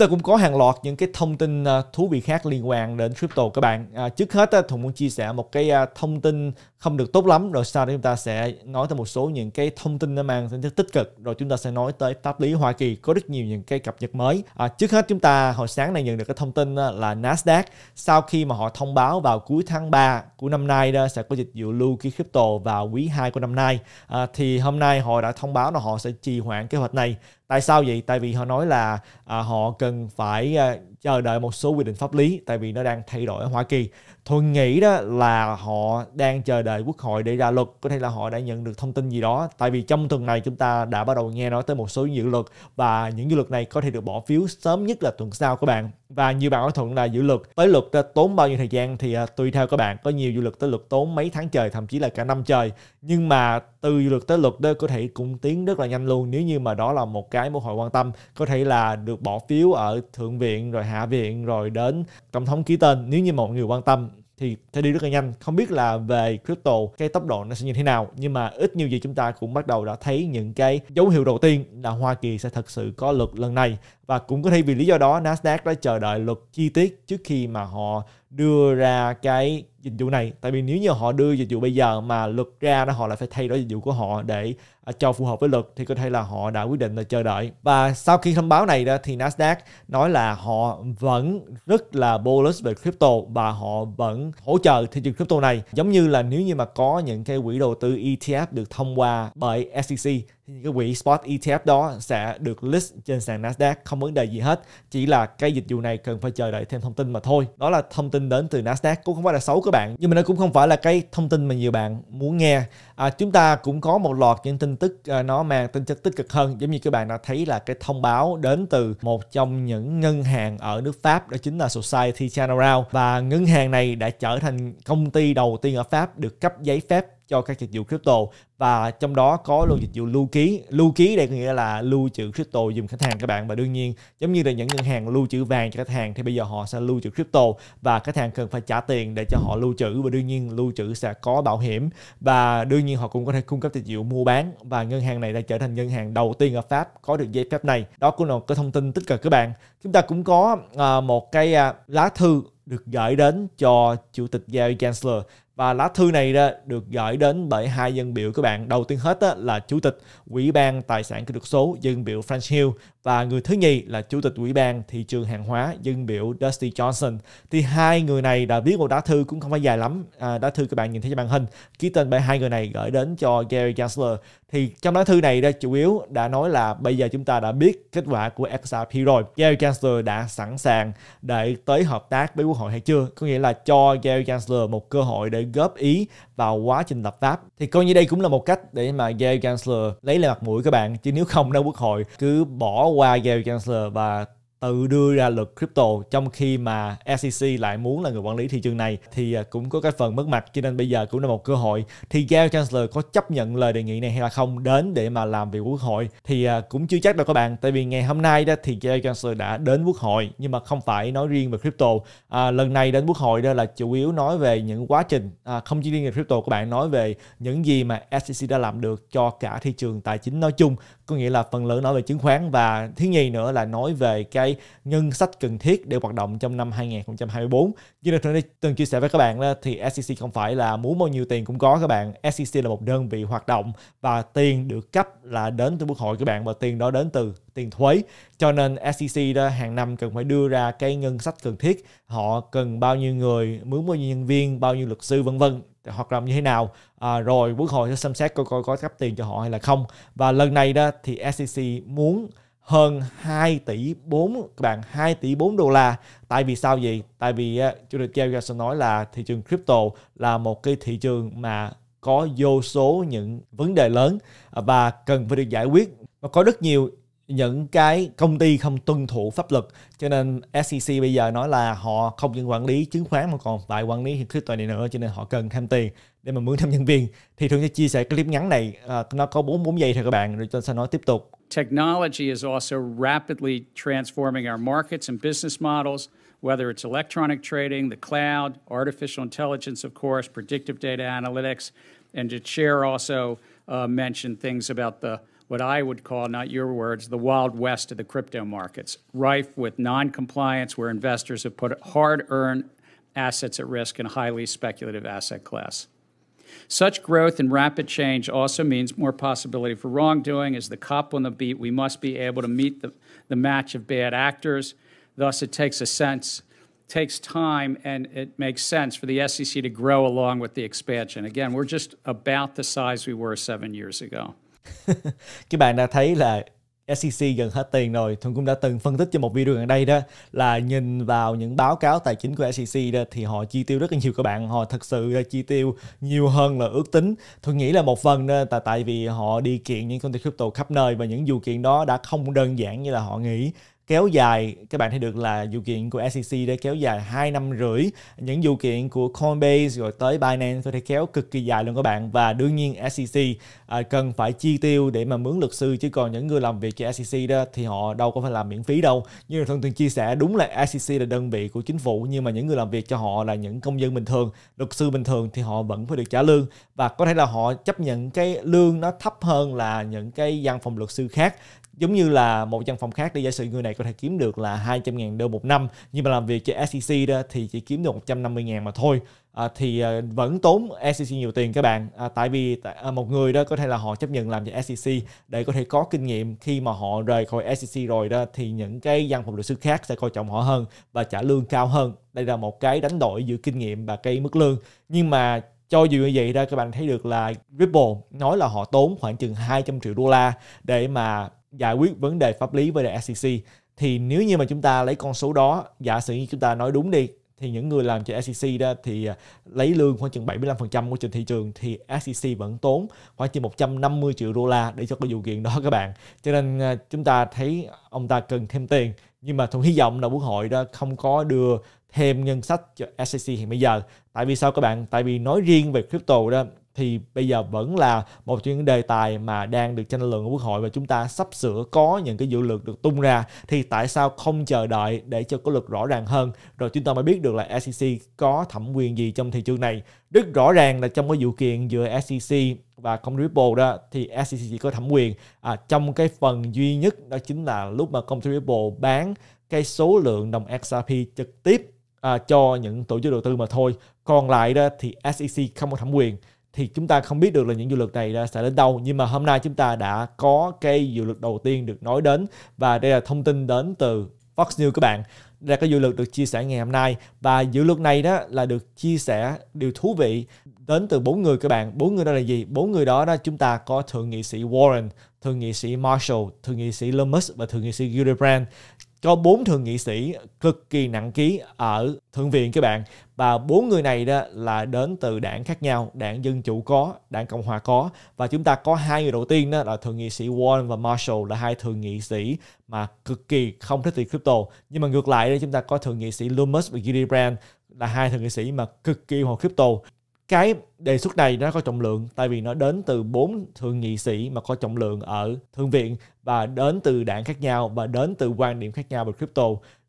Tôi cũng có hàng loạt những cái thông tin ờ, thú vị khác liên quan đến crypto các bạn. À, trước hết Thùng muốn chia sẻ một cái à, thông tin không được tốt lắm rồi sau đó chúng ta sẽ nói tới một số những cái thông tin nó mang tính chất tích cực rồi chúng ta sẽ nói tới pháp lý Hoa Kỳ có rất nhiều những cái cập nhật mới. À, trước hết chúng ta hồi sáng này nhận được cái thông tin ờ, là Nasdaq sau khi mà họ thông báo vào cuối tháng 3 của năm nay đó sẽ có dịch vụ lưu ký crypto vào quý 2 của năm nay à, thì hôm nay họ đã thông báo là họ sẽ trì hoãn kế hoạch này tại sao vậy tại vì họ nói là à, họ cần phải à, chờ đợi một số quy định pháp lý tại vì nó đang thay đổi ở Hoa Kỳ. Thuận nghĩ đó là họ đang chờ đợi quốc hội để ra luật, có thể là họ đã nhận được thông tin gì đó. Tại vì trong tuần này chúng ta đã bắt đầu nghe nói tới một số dự luật và những dự luật này có thể được bỏ phiếu sớm nhất là tuần sau các bạn. Và như bạn hỏi thuận là dự luật tới luật ờ, tốn bao nhiêu thời gian thì ờ, tùy theo các bạn. Có nhiều dự luật tới luật tốn mấy tháng trời, thậm chí là cả năm trời. Nhưng mà từ dự luật tới luật đó có thể cũng tiến rất là nhanh luôn nếu như mà đó là một cái mối hội quan tâm có thể là được bỏ phiếu ở thượng viện rồi hạ viện rồi đến tổng thống ký tên nếu như mọi người quan tâm thì sẽ đi rất là nhanh không biết là về crypto cái tốc độ nó sẽ như thế nào nhưng mà ít nhiều gì chúng ta cũng bắt đầu đã thấy những cái dấu hiệu đầu tiên là Hoa Kỳ sẽ thật sự có lực lần này và cũng có thể vì lý do đó Nasdaq đã chờ đợi luật chi tiết trước khi mà họ đưa ra cái dịch vụ này tại vì nếu như họ đưa dịch vụ bây giờ mà luật ra đó họ lại phải thay đổi dịch vụ của họ để à, cho phù hợp với luật thì có thể là họ đã quyết định là chờ đợi và sau khi thông báo này đó thì Nasdaq nói là họ vẫn rất là bullish về crypto và họ vẫn hỗ trợ thị trường crypto này giống như là nếu như mà có những cái quỹ đầu tư ETF được thông qua bởi SEC cái quỹ spot ETF đó sẽ được list trên sàn Nasdaq không vấn đề gì hết chỉ là cái dịch vụ này cần phải chờ đợi thêm thông tin mà thôi đó là thông tin đến từ Nasdaq cũng không phải là xấu các bạn nhưng mà nó cũng không phải là cái thông tin mà nhiều bạn muốn nghe à, chúng ta cũng có một loạt những tin tức à, nó mang tính chất tích cực hơn giống như các bạn đã thấy là cái thông báo đến từ một trong những ngân hàng ở nước Pháp đó chính là Society Generale và ngân hàng này đã trở thành công ty đầu tiên ở Pháp được cấp giấy phép cho các dịch vụ crypto và trong đó có luôn dịch vụ lưu ký lưu ký đây có nghĩa là lưu trữ crypto dùng khách hàng các bạn và đương nhiên giống như là những ngân hàng lưu trữ vàng cho khách hàng thì bây giờ họ sẽ lưu trữ crypto và khách hàng cần phải trả tiền để cho họ lưu trữ và đương nhiên lưu trữ sẽ có bảo hiểm và đương nhiên họ cũng có thể cung cấp dịch vụ mua bán và ngân hàng này đã trở thành ngân hàng đầu tiên ở Pháp có được giấy phép này đó cũng là một cái thông tin tích cực các bạn chúng ta cũng có à, một cái à, lá thư được gửi đến cho chủ tịch Gary Gensler và lá thư này được gửi đến bởi hai dân biểu các bạn. Đầu tiên hết là Chủ tịch Ủy ban Tài sản kỹ thuật số dân biểu French Hill và người thứ nhì là chủ tịch ủy ban thị trường hàng hóa dân biểu Dusty Johnson thì hai người này đã viết một lá thư cũng không phải dài lắm à, lá thư các bạn nhìn thấy trên màn hình ký tên bởi hai người này gửi đến cho Gary Gensler thì trong lá thư này đây chủ yếu đã nói là bây giờ chúng ta đã biết kết quả của XRP rồi Gary Gensler đã sẵn sàng để tới hợp tác với quốc hội hay chưa có nghĩa là cho Gary Gensler một cơ hội để góp ý vào quá trình lập pháp thì coi như đây cũng là một cách để mà Gary Gensler lấy lại mặt mũi các bạn chứ nếu không đâu quốc hội cứ bỏ qua Gary Gensler và tự đưa ra luật crypto trong khi mà SEC lại muốn là người quản lý thị trường này thì à, cũng có cái phần mất mặt cho nên bây giờ cũng là một cơ hội thì Gary Chancellor có chấp nhận lời đề nghị này hay là không đến để mà làm việc quốc hội thì à, cũng chưa chắc đâu các bạn tại vì ngày hôm nay đó thì Gary Chancellor đã đến quốc hội nhưng mà không phải nói riêng về crypto à, lần này đến quốc hội đó là chủ yếu nói về những quá trình à, không chỉ riêng về crypto các bạn nói về những gì mà SEC đã làm được cho cả thị trường tài chính nói chung có nghĩa là phần lớn nói về chứng khoán và thứ nhì nữa là nói về cái phải ngân sách cần thiết để hoạt động trong năm 2024. Như là từng chia sẻ với các bạn đó, thì SEC không phải là muốn bao nhiêu tiền cũng có các bạn. SEC là một đơn vị hoạt động và tiền được cấp là đến từ quốc hội các bạn và tiền đó đến từ tiền thuế cho nên SEC đó hàng năm cần phải đưa ra cái ngân sách cần thiết họ cần bao nhiêu người mướn bao nhiêu nhân viên bao nhiêu luật sư vân vân hoặc làm như thế nào à, rồi quốc hội sẽ xem xét coi coi có cấp tiền cho họ hay là không và lần này đó thì SEC muốn hơn 2 tỷ 4 các bạn 2 tỷ 4 đô la. Tại vì sao gì Tại vì chủ tịch Gary Gensler nói là thị trường crypto là một cái thị trường mà có vô số những vấn đề lớn và cần phải được giải quyết và có rất nhiều những cái công ty không tuân thủ pháp luật cho nên SEC bây giờ nói là họ không những quản lý chứng khoán mà còn lại quản lý crypto này nữa cho nên họ cần thêm tiền để mà mướn thêm nhân viên thì thường sẽ chia sẻ clip ngắn này uh, nó có 4 4 giây thôi các bạn rồi tôi sẽ nói tiếp tục Technology is also rapidly transforming our markets and business models whether it's electronic trading, the cloud, artificial intelligence of course, predictive data analytics and to share also uh, mentioned things about the what I would call, not your words, the wild west of the crypto markets, rife with noncompliance where investors have put hard earned assets at risk in a highly speculative asset class. Such growth and rapid change also means more possibility for wrongdoing. As the cop on the beat, we must be able to meet the, the match of bad actors. Thus, it takes a sense, takes time, and it makes sense for the SEC to grow along with the expansion. Again, we're just about the size we were seven years ago. các bạn đã thấy là SEC gần hết tiền rồi Thuận cũng đã từng phân tích cho một video gần đây đó là nhìn vào những báo cáo tài chính của SEC đó thì họ chi tiêu rất là nhiều các bạn họ thật sự chi tiêu nhiều hơn là ước tính Thuận nghĩ là một phần đó, tại tại vì họ đi kiện những công ty crypto khắp nơi và những vụ kiện đó đã không đơn giản như là họ nghĩ kéo dài các bạn thấy được là vụ kiện của SEC đã kéo dài 2 năm rưỡi những vụ kiện của Coinbase rồi tới Binance có thể kéo cực kỳ dài luôn các bạn và đương nhiên SEC à, cần phải chi tiêu để mà mướn luật sư chứ còn những người làm việc cho SEC đó thì họ đâu có phải làm miễn phí đâu như thường thường chia sẻ đúng là SEC là đơn vị của chính phủ nhưng mà những người làm việc cho họ là những công dân bình thường luật sư bình thường thì họ vẫn phải được trả lương và có thể là họ chấp nhận cái lương nó thấp hơn là những cái văn phòng luật sư khác giống như là một văn phòng khác để giả sử người này có thể kiếm được là 200 ngàn đô một năm nhưng mà làm việc cho SEC đó thì chỉ kiếm được 150 ngàn mà thôi à, thì à, vẫn tốn SEC nhiều tiền các bạn à, tại vì à, một người đó có thể là họ chấp nhận làm cho SEC để có thể có kinh nghiệm khi mà họ rời khỏi SEC rồi đó thì những cái văn phòng luật sư khác sẽ coi trọng họ hơn và trả lương cao hơn đây là một cái đánh đổi giữa kinh nghiệm và cái mức lương nhưng mà cho dù như vậy ra các bạn thấy được là Ripple nói là họ tốn khoảng chừng 200 triệu đô la để mà giải quyết vấn đề pháp lý với SEC thì nếu như mà chúng ta lấy con số đó giả sử như chúng ta nói đúng đi thì những người làm cho SEC đó thì à, lấy lương khoảng chừng 75% của trên thị trường thì SEC vẫn tốn khoảng chừng 150 triệu đô la để cho cái vụ kiện đó các bạn. Cho nên à, chúng ta thấy ông ta cần thêm tiền nhưng mà tôi hy vọng là quốc hội đó không có đưa thêm ngân sách cho SEC hiện bây giờ. Tại vì sao các bạn? Tại vì nói riêng về crypto đó thì bây giờ vẫn là một trong những đề tài mà đang được tranh luận ở quốc hội và chúng ta sắp sửa có những cái dự luật được tung ra thì tại sao không chờ đợi để cho có luật rõ ràng hơn rồi chúng ta mới biết được là SEC có thẩm quyền gì trong thị trường này rất rõ ràng là trong cái vụ kiện giữa SEC và công Ripple đó thì SEC chỉ có thẩm quyền à, trong cái phần duy nhất đó chính là lúc mà công Ripple bán cái số lượng đồng XRP trực tiếp à, cho những tổ chức đầu tư mà thôi còn lại đó thì SEC không có thẩm quyền thì chúng ta không biết được là những dự luật này sẽ đến đâu nhưng mà hôm nay chúng ta đã có cái dự luật đầu tiên được nói đến và đây là thông tin đến từ Fox News các bạn là cái dự luật được chia sẻ ngày hôm nay và dự luật này đó là được chia sẻ điều thú vị đến từ bốn người các bạn bốn người đó là gì bốn người đó đó chúng ta có thượng nghị sĩ Warren thượng nghị sĩ Marshall thượng nghị sĩ Lummis và thượng nghị sĩ Gillibrand có bốn thượng nghị sĩ cực kỳ nặng ký ở thượng viện các bạn và bốn người này đó là đến từ đảng khác nhau đảng dân chủ có đảng cộng hòa có và chúng ta có hai người đầu tiên đó là thượng nghị sĩ Warren và Marshall là hai thượng nghị sĩ mà cực kỳ không thích tiền crypto nhưng mà ngược lại đây chúng ta có thượng nghị sĩ Loomis và Gillibrand là hai thượng nghị sĩ mà cực kỳ ủng hộ crypto cái đề xuất này nó có trọng lượng tại vì nó đến từ bốn thượng nghị sĩ mà có trọng lượng ở thượng viện và đến từ đảng khác nhau và đến từ quan điểm khác nhau về crypto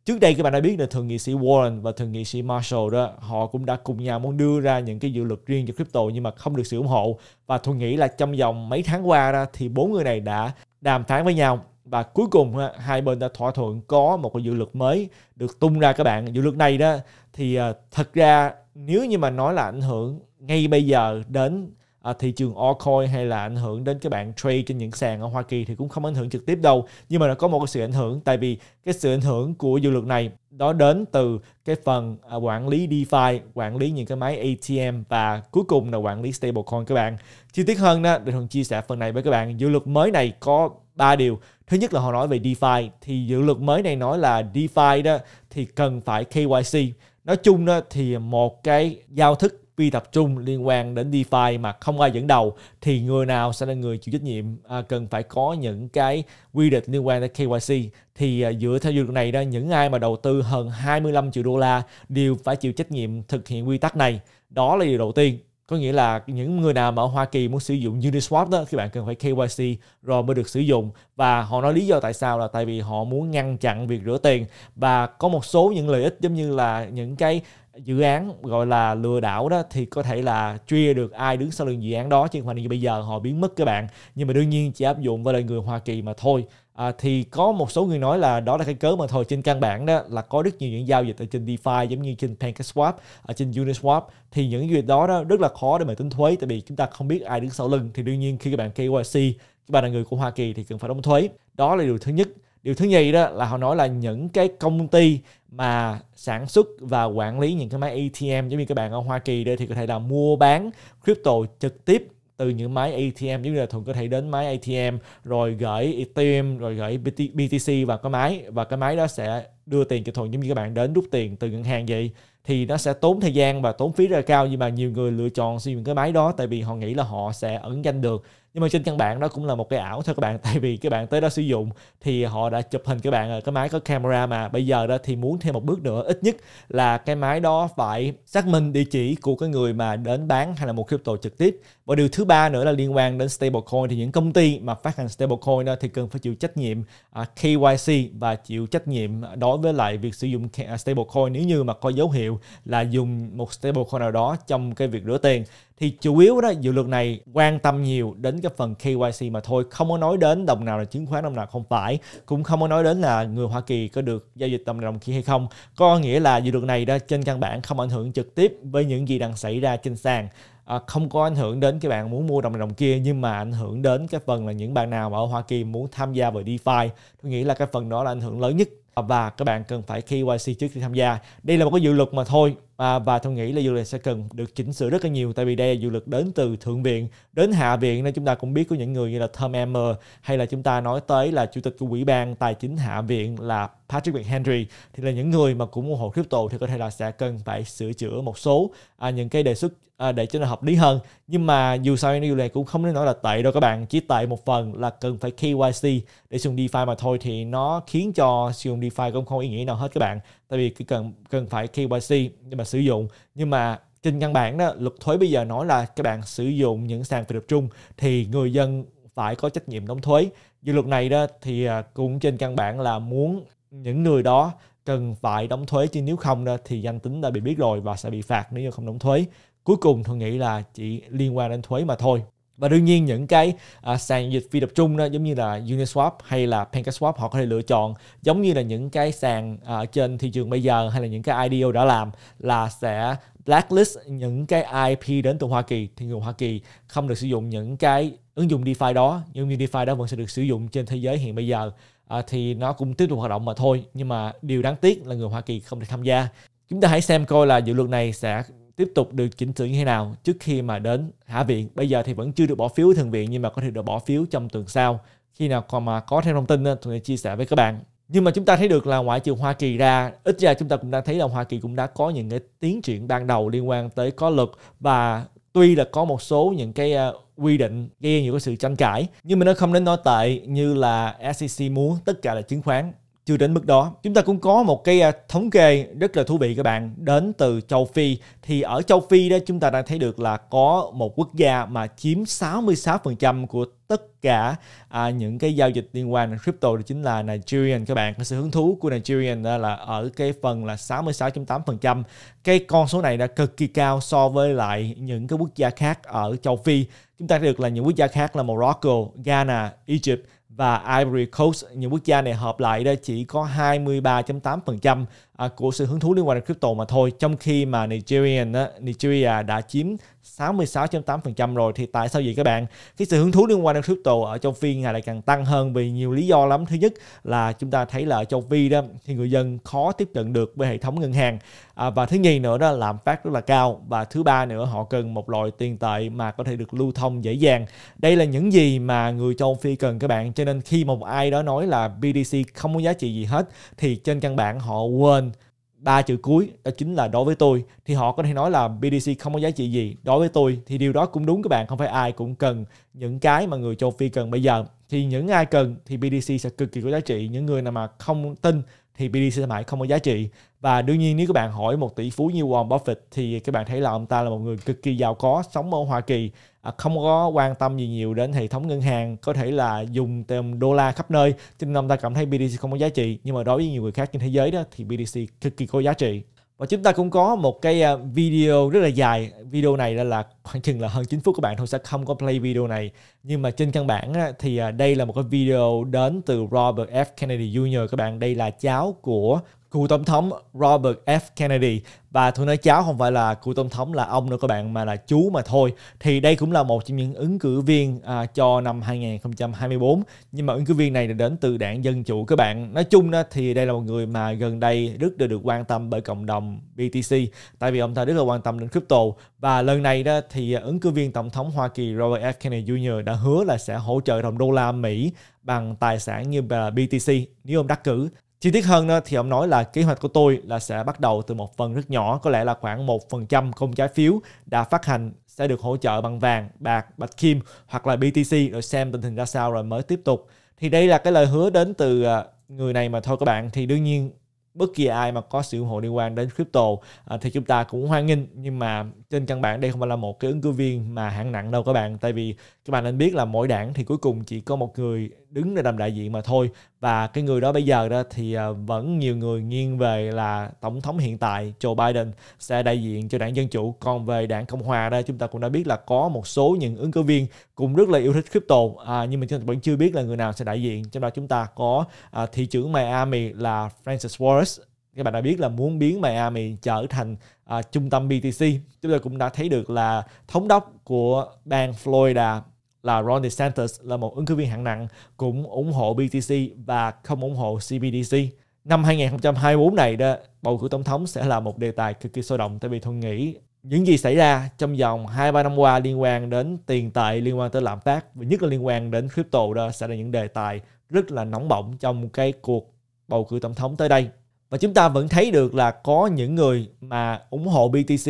trước đây các bạn đã biết là thượng nghị sĩ Warren và thượng nghị sĩ Marshall đó họ cũng đã cùng nhau muốn đưa ra những cái dự luật riêng cho crypto nhưng mà không được sự ủng hộ và tôi nghĩ là trong vòng mấy tháng qua đó thì bốn người này đã đàm phán với nhau và cuối cùng hai bên đã thỏa thuận có một cái dự luật mới được tung ra các bạn dự luật này đó thì ờ, thật ra nếu như mà nói là ảnh hưởng ngay bây giờ đến à, thị trường altcoin hay là ảnh hưởng đến các bạn trade trên những sàn ở Hoa Kỳ thì cũng không ảnh hưởng trực tiếp đâu nhưng mà nó có một cái sự ảnh hưởng tại vì cái sự ảnh hưởng của dự luật này đó đến từ cái phần à, quản lý DeFi quản lý những cái máy ATM và cuối cùng là quản lý stablecoin các bạn chi tiết hơn đó để thường chia sẻ phần này với các bạn dự luật mới này có ba điều thứ nhất là họ nói về DeFi thì dự luật mới này nói là DeFi đó thì cần phải KYC nói chung đó thì một cái giao thức phi tập trung liên quan đến DeFi mà không ai dẫn đầu thì người nào sẽ là người chịu trách nhiệm à, cần phải có những cái quy định liên quan đến KYC thì à, dựa theo dự luật này đó những ai mà đầu tư hơn 25 triệu đô la đều phải chịu trách nhiệm thực hiện quy tắc này đó là điều đầu tiên có nghĩa là những người nào mà ở Hoa Kỳ muốn sử dụng Uniswap đó thì bạn cần phải KYC rồi mới được sử dụng và họ nói lý do tại sao là tại vì họ muốn ngăn chặn việc rửa tiền và có một số những lợi ích giống như là những cái dự án gọi là lừa đảo đó thì có thể là truy được ai đứng sau lưng dự án đó chứ không phải như bây giờ họ biến mất các bạn nhưng mà đương nhiên chỉ áp dụng với lại người Hoa Kỳ mà thôi à, thì có một số người nói là đó là cái cớ mà thôi trên căn bản đó là có rất nhiều những giao dịch ở trên DeFi giống như trên PancakeSwap ở trên Uniswap thì những việc đó, đó rất là khó để mà tính thuế tại vì chúng ta không biết ai đứng sau lưng thì đương nhiên khi các bạn KYC các bạn là người của Hoa Kỳ thì cần phải đóng thuế đó là điều thứ nhất điều thứ nhì đó là họ nói là những cái công ty mà sản xuất và quản lý những cái máy ATM giống như các bạn ở Hoa Kỳ đây thì có thể là mua bán crypto trực tiếp từ những máy ATM giống như là thường có thể đến máy ATM rồi gửi Ethereum rồi gửi BTC vào cái máy và cái máy đó sẽ đưa tiền cho thuật giống như các bạn đến rút tiền từ ngân hàng vậy thì nó sẽ tốn thời gian và tốn phí rất là cao nhưng mà nhiều người lựa chọn sử dụng cái máy đó tại vì họ nghĩ là họ sẽ ẩn danh được nhưng mà trên căn bản đó cũng là một cái ảo thôi các bạn tại vì các bạn tới đó sử dụng thì họ đã chụp hình các bạn rồi ờ, cái máy có camera mà bây giờ đó thì muốn thêm một bước nữa ít nhất là cái máy đó phải xác minh địa chỉ của cái người mà đến bán hay là một crypto trực tiếp và điều thứ ba nữa là liên quan đến stablecoin thì những công ty mà phát hành stablecoin đó thì cần phải chịu trách nhiệm à, KYC và chịu trách nhiệm đối với lại việc sử dụng à, stablecoin nếu như mà có dấu hiệu là dùng một stablecoin nào đó trong cái việc rửa tiền thì chủ yếu đó dự luật này quan tâm nhiều đến cái phần KYC mà thôi không có nói đến đồng nào là chứng khoán đồng nào không phải cũng không có nói đến là người Hoa Kỳ có được giao dịch đồng đồng kia hay không có nghĩa là dự luật này đó trên căn bản không ảnh hưởng trực tiếp với những gì đang xảy ra trên sàn à, không có ảnh hưởng đến các bạn muốn mua đồng đồng kia nhưng mà ảnh hưởng đến cái phần là những bạn nào ở Hoa Kỳ muốn tham gia vào DeFi tôi nghĩ là cái phần đó là ảnh hưởng lớn nhất và các bạn cần phải KYC trước khi tham gia đây là một cái dự luật mà thôi à, và tôi nghĩ là dự luật sẽ cần được chỉnh sửa rất là nhiều tại vì đây là dự luật đến từ thượng viện đến hạ viện nên chúng ta cũng biết có những người như là Tom Emmer hay là chúng ta nói tới là chủ tịch của ủy ban tài chính hạ viện là Patrick McHenry thì là những người mà cũng ủng hộ crypto thì có thể là sẽ cần phải sửa chữa một số à, những cái đề xuất à, để cho nó hợp lý hơn nhưng mà dù sao điều này cũng không nên nói là tệ đâu các bạn chỉ tệ một phần là cần phải KYC để dùng DeFi mà thôi thì nó khiến cho sử dụng DeFi cũng không ý nghĩa nào hết các bạn tại vì cứ cần cần phải KYC nhưng mà sử dụng nhưng mà trên căn bản đó luật thuế bây giờ nói là các bạn sử dụng những sàn phi tập trung thì người dân phải có trách nhiệm đóng thuế dự luật này đó thì à, cũng trên căn bản là muốn những người đó cần phải đóng thuế chứ nếu không đó, thì danh tính đã bị biết rồi và sẽ bị phạt nếu như không đóng thuế cuối cùng tôi nghĩ là chỉ liên quan đến thuế mà thôi và đương nhiên những cái uh, sàn dịch phi tập trung đó giống như là Uniswap hay là PancakeSwap họ có thể lựa chọn giống như là những cái sàn uh, trên thị trường bây giờ hay là những cái IDO đã làm là sẽ blacklist những cái IP đến từ Hoa Kỳ thì người Hoa Kỳ không được sử dụng những cái ứng dụng DeFi đó nhưng như DeFi đó vẫn sẽ được sử dụng trên thế giới hiện bây giờ à, thì nó cũng tiếp tục hoạt động mà thôi nhưng mà điều đáng tiếc là người Hoa Kỳ không được tham gia chúng ta hãy xem coi là dự luật này sẽ tiếp tục được chỉnh sửa như thế nào trước khi mà đến hạ viện bây giờ thì vẫn chưa được bỏ phiếu thượng viện nhưng mà có thể được bỏ phiếu trong tuần sau khi nào còn mà có thêm thông tin tôi sẽ chia sẻ với các bạn nhưng mà chúng ta thấy được là ngoại trừ Hoa Kỳ ra, ít ra chúng ta cũng đang thấy là Hoa Kỳ cũng đã có những cái tiến triển ban đầu liên quan tới có luật và tuy là có một số những cái ờ, quy định gây nhiều cái sự tranh cãi nhưng mà nó không đến nói tệ như là SEC muốn tất cả là chứng khoán chưa đến mức đó. Chúng ta cũng có một cái à, thống kê rất là thú vị các bạn đến từ châu Phi. Thì ở châu Phi đó chúng ta đang thấy được là có một quốc gia mà chiếm 66% của tất cả à, những cái giao dịch liên quan đến crypto đó chính là Nigerian các bạn. Sự hứng thú của Nigerian đó là ở cái phần là 66.8%. Cái con số này đã cực kỳ cao so với lại những cái quốc gia khác ở châu Phi. Chúng ta thấy được là những quốc gia khác là Morocco, Ghana, Egypt và Ivory Coast. Những quốc gia này hợp lại đây chỉ có 23.8% à, của sự hứng thú liên quan đến crypto mà thôi. Trong khi mà Nigeria, Nigeria đã chiếm 66.8% rồi thì tại sao vậy các bạn? Cái sự hứng thú liên quan đến crypto ở châu phi ngày lại càng tăng hơn vì nhiều lý do lắm. Thứ nhất là chúng ta thấy là ở châu Phi đó thì người dân khó tiếp cận được với hệ thống ngân hàng à, và thứ nhì nữa đó lạm phát rất là cao và thứ ba nữa họ cần một loại tiền tệ mà có thể được lưu thông dễ dàng. Đây là những gì mà người châu Phi cần các bạn. Cho nên khi một ai đó nói là BDC không có giá trị gì hết thì trên căn bản họ quên ba chữ cuối đó chính là đối với tôi thì họ có thể nói là BDC không có giá trị gì đối với tôi thì điều đó cũng đúng các bạn không phải ai cũng cần những cái mà người châu Phi cần bây giờ thì những ai cần thì BDC sẽ cực kỳ có giá trị những người nào mà không tin thì BDC Tham Hải không có giá trị và đương nhiên nếu các bạn hỏi một tỷ phú như Warren Buffett thì các bạn thấy là ông ta là một người cực kỳ giàu có sống ở Hoa Kỳ à, không có quan tâm gì nhiều đến hệ thống ngân hàng có thể là dùng tiền đô la khắp nơi cho nên ông ta cảm thấy BDC không có giá trị nhưng mà đối với nhiều người khác trên thế giới đó thì BDC cực kỳ có giá trị và chúng ta cũng có một cái à, video rất là dài video này là khoảng chừng là hơn 9 phút các bạn thôi sẽ không có play video này nhưng mà trên căn bản thì à, đây là một cái video đến từ Robert F Kennedy Jr. các bạn đây là cháu của cựu tổng thống Robert F. Kennedy và tôi nói cháu không phải là cựu tổng thống là ông nữa các bạn mà là chú mà thôi thì đây cũng là một trong những ứng cử viên à, cho năm 2024 nhưng mà ứng cử viên này là đến từ đảng Dân Chủ các bạn nói chung đó, thì đây là một người mà gần đây rất được được quan tâm bởi cộng đồng BTC tại vì ông ta rất là quan tâm đến crypto và lần này đó thì ứng cử viên tổng thống Hoa Kỳ Robert F. Kennedy Jr. đã hứa là sẽ hỗ trợ đồng đô la Mỹ bằng tài sản như là BTC nếu ông đắc cử Chi tiết hơn thì ông nói là kế hoạch của tôi là sẽ bắt đầu từ một phần rất nhỏ, có lẽ là khoảng 1% không trái phiếu đã phát hành sẽ được hỗ trợ bằng vàng, bạc, bạch kim hoặc là BTC rồi xem tình hình ra sao rồi mới tiếp tục. Thì đây là cái lời hứa đến từ à, người này mà thôi các bạn thì đương nhiên bất kỳ ai mà có sự ủng hộ liên quan đến crypto à, thì chúng ta cũng hoan nghênh nhưng mà trên căn bản đây không phải là một cái ứng cử viên mà hạng nặng đâu các bạn tại vì các bạn nên biết là mỗi đảng thì cuối cùng chỉ có một người đứng để làm đại diện mà thôi và cái người đó bây giờ đó thì à, vẫn nhiều người nghiêng về là tổng thống hiện tại Joe Biden sẽ đại diện cho đảng dân chủ còn về đảng cộng hòa đây chúng ta cũng đã biết là có một số những ứng cử viên cũng rất là yêu thích crypto à, nhưng mà chúng ta vẫn chưa biết là người nào sẽ đại diện trong đó chúng ta có à, thị trưởng Miami là Francis Wallace các bạn đã biết là muốn biến Miami trở thành à, trung tâm BTC. Chúng ta cũng đã thấy được là thống đốc của bang Florida là Ron DeSantis là một ứng cử viên hạng nặng cũng ủng hộ BTC và không ủng hộ CBDC. Năm 2024 này đó, bầu cử tổng thống sẽ là một đề tài cực kỳ sôi động tại vì tôi nghĩ những gì xảy ra trong vòng 2-3 năm qua liên quan đến tiền tệ, liên quan tới lạm phát và nhất là liên quan đến crypto đó sẽ là những đề tài rất là nóng bỏng trong cái cuộc bầu cử tổng thống tới đây và chúng ta vẫn thấy được là có những người mà ủng hộ BTC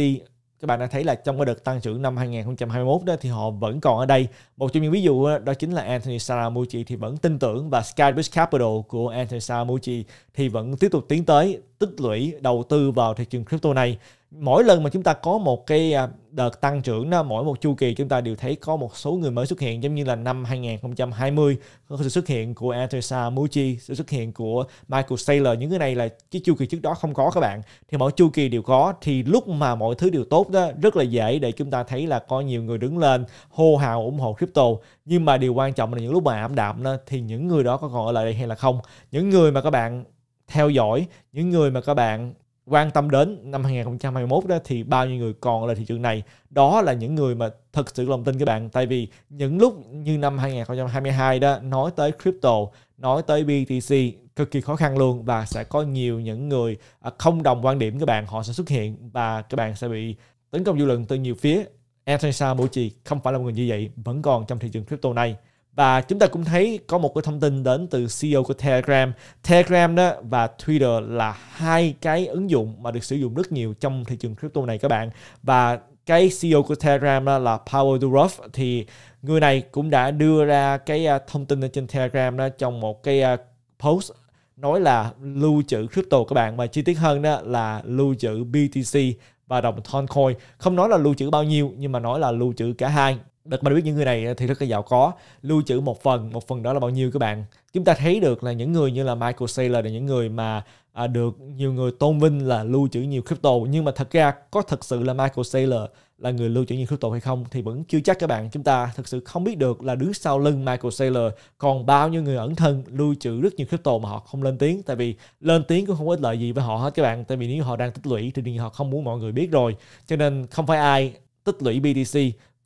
các bạn đã thấy là trong cái đợt tăng trưởng năm 2021 đó thì họ vẫn còn ở đây. Một trong những ví dụ đó chính là Anthony Saramucci thì vẫn tin tưởng và Skybridge Capital của Anthony Saramucci thì vẫn tiếp tục tiến tới tích lũy đầu tư vào thị trường crypto này mỗi lần mà chúng ta có một cái à, đợt tăng trưởng đó, mỗi một chu kỳ chúng ta đều thấy có một số người mới xuất hiện giống như là năm 2020 có sự xuất hiện của Teresa Mucci, sự xuất hiện của Michael Saylor những cái này là cái chu kỳ trước đó không có các bạn thì mỗi chu kỳ đều có thì lúc mà mọi thứ đều tốt đó rất là dễ để chúng ta thấy là có nhiều người đứng lên hô hào ủng hộ crypto nhưng mà điều quan trọng là những lúc mà ảm đạm đó, thì những người đó có còn ở lại đây hay là không những người mà các bạn theo dõi những người mà các bạn quan tâm đến năm 2021 đó thì bao nhiêu người còn là thị trường này đó là những người mà thật sự lòng tin các bạn tại vì những lúc như năm 2022 đó nói tới crypto nói tới BTC cực kỳ khó khăn luôn và sẽ có nhiều những người à, không đồng quan điểm các bạn họ sẽ xuất hiện và các bạn sẽ bị tấn công dư luận từ nhiều phía Anthony Samucci không phải là một người như vậy vẫn còn trong thị trường crypto này và chúng ta cũng thấy có một cái thông tin đến từ CEO của Telegram. Telegram đó và Twitter là hai cái ứng dụng mà được sử dụng rất nhiều trong thị trường crypto này các bạn. Và cái CEO của Telegram đó là Powell Durov thì người này cũng đã đưa ra cái à, thông tin trên Telegram đó trong một cái à, post nói là lưu trữ crypto các bạn mà chi tiết hơn đó là lưu trữ BTC và đồng Toncoin không nói là lưu trữ bao nhiêu nhưng mà nói là lưu trữ cả hai đặc biệt biết những người này ờ, thì rất là giàu có lưu trữ một phần một phần đó là bao nhiêu các bạn chúng ta thấy được là những người như là Michael Saylor là những người mà à, được nhiều người tôn vinh là lưu trữ nhiều crypto nhưng mà thật ra có thật sự là Michael Saylor là người lưu trữ nhiều crypto hay không thì vẫn chưa chắc các bạn chúng ta thực sự không biết được là đứng sau lưng Michael Saylor còn bao nhiêu người ẩn thân lưu trữ rất nhiều crypto mà họ không lên tiếng tại vì lên tiếng cũng không có ích lợi gì với họ hết các bạn tại vì nếu họ đang tích lũy thì họ không muốn mọi người biết rồi cho nên không phải ai tích lũy BTC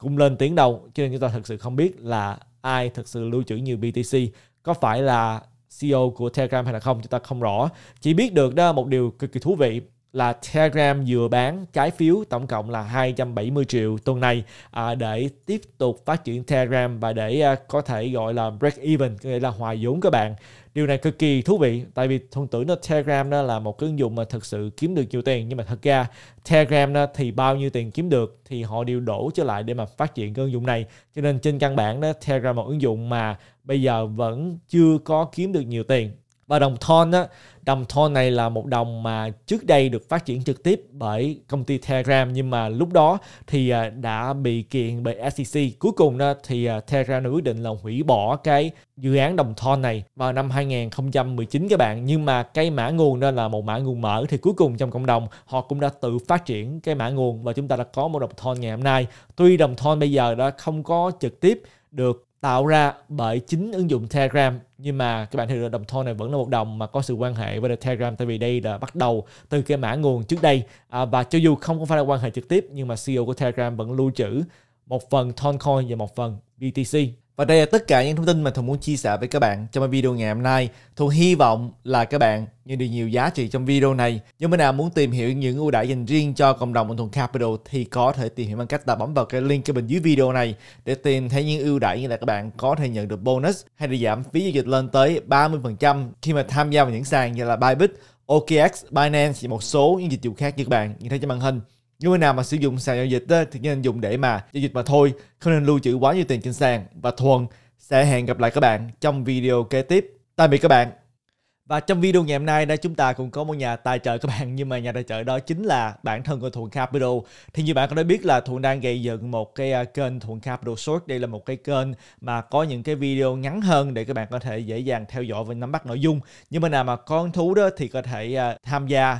cũng lên tiếng đâu cho nên chúng ta thực sự không biết là ai thực sự lưu trữ nhiều BTC có phải là CEO của Telegram hay là không chúng ta không rõ chỉ biết được đó một điều cực kỳ thú vị là Telegram vừa bán trái phiếu tổng cộng là 270 triệu tuần này à, để tiếp tục phát triển Telegram và để à, có thể gọi là break even nghĩa là hòa vốn các bạn điều này cực kỳ thú vị tại vì thông tưởng nó Telegram đó là một cái ứng dụng mà thực sự kiếm được nhiều tiền nhưng mà thật ra Telegram đó thì bao nhiêu tiền kiếm được thì họ đều đổ trở lại để mà phát triển cái ứng dụng này cho nên trên căn bản đó Telegram là một ứng dụng mà bây giờ vẫn chưa có kiếm được nhiều tiền và đồng Thon á, đồng Thon này là một đồng mà trước đây được phát triển trực tiếp bởi công ty Telegram nhưng mà lúc đó thì à, đã bị kiện bởi SEC. Cuối cùng đó thì à, Telegram đã quyết định là hủy bỏ cái dự án đồng Thon này vào năm 2019 các bạn. Nhưng mà cái mã nguồn đó là một mã nguồn mở thì cuối cùng trong cộng đồng họ cũng đã tự phát triển cái mã nguồn và chúng ta đã có một đồng Thon ngày hôm nay. Tuy đồng Thon bây giờ đã không có trực tiếp được tạo ra bởi chính ứng dụng Telegram nhưng mà các bạn thấy được đồng thau này vẫn là một đồng mà có sự quan hệ với Telegram tại vì đây là bắt đầu từ cái mã nguồn trước đây à, và cho dù không có phải là quan hệ trực tiếp nhưng mà CEO của Telegram vẫn lưu trữ một phần Toncoin và một phần BTC và đây là tất cả những thông tin mà Thuận muốn chia sẻ với các bạn trong video ngày hôm nay. Thuận hy vọng là các bạn nhận được nhiều giá trị trong video này. Nếu bạn nào muốn tìm hiểu những ưu đãi dành riêng cho cộng đồng của Thuận Capital thì có thể tìm hiểu bằng cách là bấm vào cái link ở bên dưới video này để tìm thấy những ưu đãi như là các bạn có thể nhận được bonus hay là giảm phí giao dịch lên tới 30% khi mà tham gia vào những sàn như là Bybit, OKX, Binance và một số những dịch vụ khác như các bạn nhìn thấy trên màn hình. Những người nào mà sử dụng sàn giao dịch á, thì nên dùng để mà giao dịch mà thôi, không nên lưu trữ quá nhiều tiền trên sàn. Và Thuần sẽ hẹn gặp lại các bạn trong video kế tiếp. Tạm biệt các bạn. Và trong video ngày hôm nay đó chúng ta cũng có một nhà tài trợ các bạn nhưng mà nhà tài trợ đó chính là bản thân của Thuận Capital. Thì như bạn có đã biết là Thuận đang gây dựng một cái à, kênh Thuận Capital Short. Đây là một cái kênh mà có những cái video ngắn hơn để các bạn có thể dễ dàng theo dõi và nắm bắt nội dung. Nhưng mà nào mà con thú đó thì có thể à, tham gia